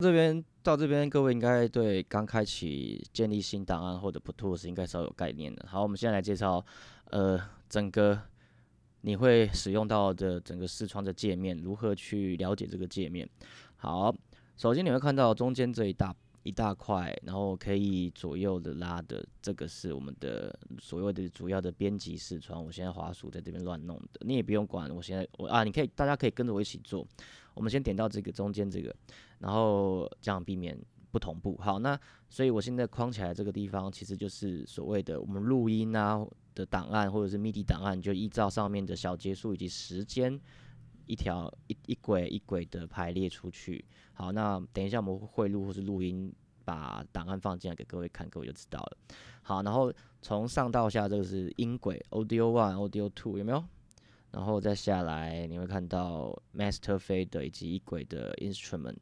这边到这边，各位应该对刚开启建立新档案或者 u tools 应该稍有概念的。好，我们现在来介绍，呃，整个你会使用到的整个视窗的界面，如何去了解这个界面。好，首先你会看到中间这一大一大块，然后可以左右的拉的，这个是我们的所谓的主要的编辑视窗。我现在滑鼠在这边乱弄的，你也不用管。我现在我啊，你可以，大家可以跟着我一起做。我们先点到这个中间这个，然后这样避免不同步。好，那所以我现在框起来这个地方，其实就是所谓的我们录音啊的档案，或者是 MIDI 档案，就依照上面的小节数以及时间。一条一一轨一轨的排列出去。好，那等一下我们会录或是录音，把档案放进来给各位看，各位就知道了。好，然后从上到下，这个是音轨，Audio One、Audio Two，有没有？然后再下来，你会看到 Master f d e r 以及一轨的 Instrument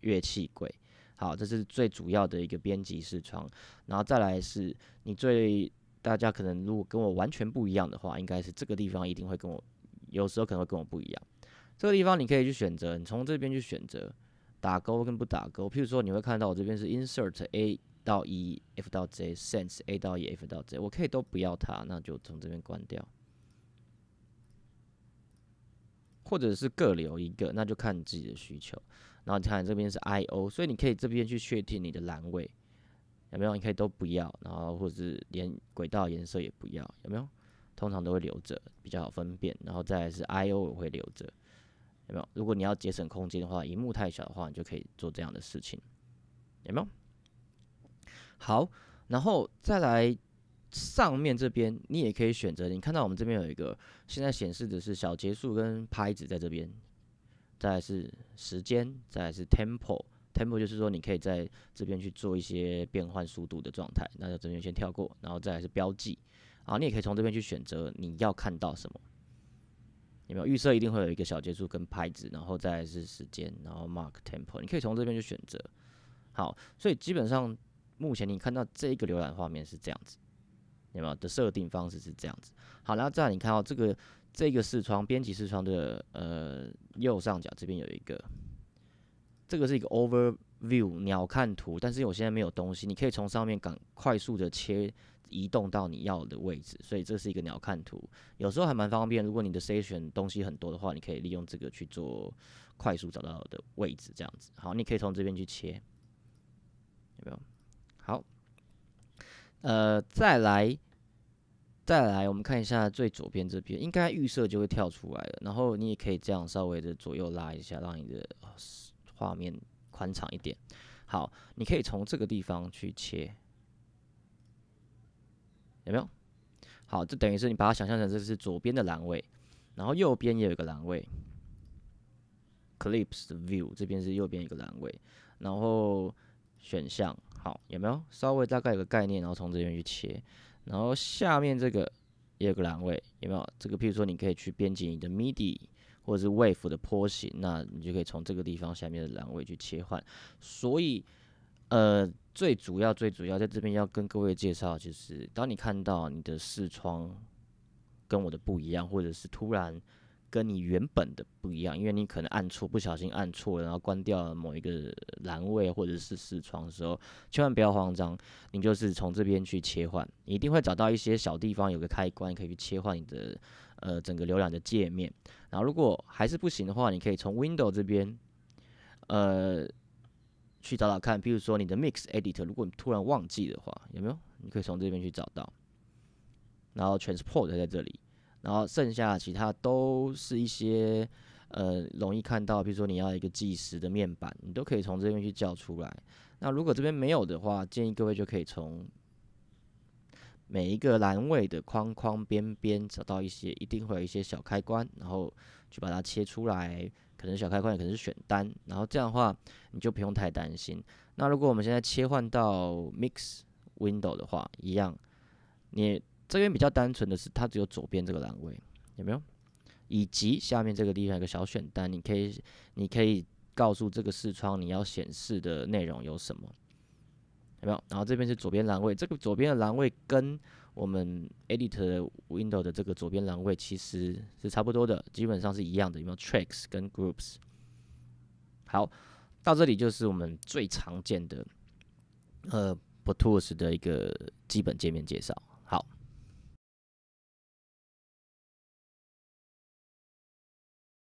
乐器轨。好，这是最主要的一个编辑视窗。然后再来是，你最大家可能如果跟我完全不一样的话，应该是这个地方一定会跟我。有时候可能会跟我不一样，这个地方你可以去选择，你从这边去选择打勾跟不打勾。譬如说你会看到我这边是 Insert A 到 E, F 到 J, Sense A 到 E, F 到 J，我可以都不要它，那就从这边关掉，或者是各留一个，那就看你自己的需求。然后你看这边是 I/O，所以你可以这边去确定你的栏位有没有，你可以都不要，然后或者是连轨道颜色也不要，有没有？通常都会留着比较好分辨，然后再来是 I/O 也会留着，有没有？如果你要节省空间的话，荧幕太小的话，你就可以做这样的事情，有没有？好，然后再来上面这边，你也可以选择。你看到我们这边有一个，现在显示的是小结束跟拍子在这边，再来是时间，再来是 tempo，tempo 就是说你可以在这边去做一些变换速度的状态。那就这边先跳过，然后再来是标记。好，你也可以从这边去选择你要看到什么，有没有预设一定会有一个小接触跟拍子，然后再是时间，然后 mark tempo，你可以从这边去选择。好，所以基本上目前你看到这一个浏览画面是这样子，有没有的设定方式是这样子。好，然那在你看到这个这个视窗编辑视窗的呃右上角这边有一个，这个是一个 over。view 鸟看图，但是我现在没有东西，你可以从上面赶快速的切移动到你要的位置，所以这是一个鸟看图，有时候还蛮方便。如果你的 s 选 i o n 东西很多的话，你可以利用这个去做快速找到的位置，这样子。好，你可以从这边去切，有没有？好，呃，再来，再来，我们看一下最左边这边，应该预设就会跳出来了。然后你也可以这样稍微的左右拉一下，让你的画面。宽敞一点，好，你可以从这个地方去切，有没有？好，这等于是你把它想象成这是左边的栏位，然后右边也有一个栏位，Clips View 这边是右边一个栏位，然后选项，好，有没有？稍微大概有个概念，然后从这边去切，然后下面这个也有个栏位，有没有？这个譬如说你可以去编辑你的 MIDI。或者是胃 e 的坡形，那你就可以从这个地方下面的阑尾去切换。所以，呃，最主要、最主要在这边要跟各位介绍，就是当你看到你的视窗跟我的不一样，或者是突然。跟你原本的不一样，因为你可能按错，不小心按错了，然后关掉某一个栏位或者是视窗的时候，千万不要慌张，你就是从这边去切换，你一定会找到一些小地方有个开关可以去切换你的呃整个浏览的界面。然后如果还是不行的话，你可以从 Window 这边呃去找找看，比如说你的 Mix Editor，如果你突然忘记的话，有没有？你可以从这边去找到，然后 Transport 在这里。然后剩下其他都是一些呃容易看到，比如说你要一个计时的面板，你都可以从这边去叫出来。那如果这边没有的话，建议各位就可以从每一个栏位的框框边边找到一些，一定会有一些小开关，然后去把它切出来。可能小开关可能是选单，然后这样的话你就不用太担心。那如果我们现在切换到 Mix Window 的话，一样你。这边比较单纯的是，它只有左边这个栏位，有没有？以及下面这个地方有个小选单，你可以你可以告诉这个视窗你要显示的内容有什么，有没有？然后这边是左边栏位，这个左边的栏位跟我们 Edit Window 的这个左边栏位其实是差不多的，基本上是一样的。有没有 Tracks 跟 Groups？好，到这里就是我们最常见的呃 Pro Tools 的一个基本界面介绍。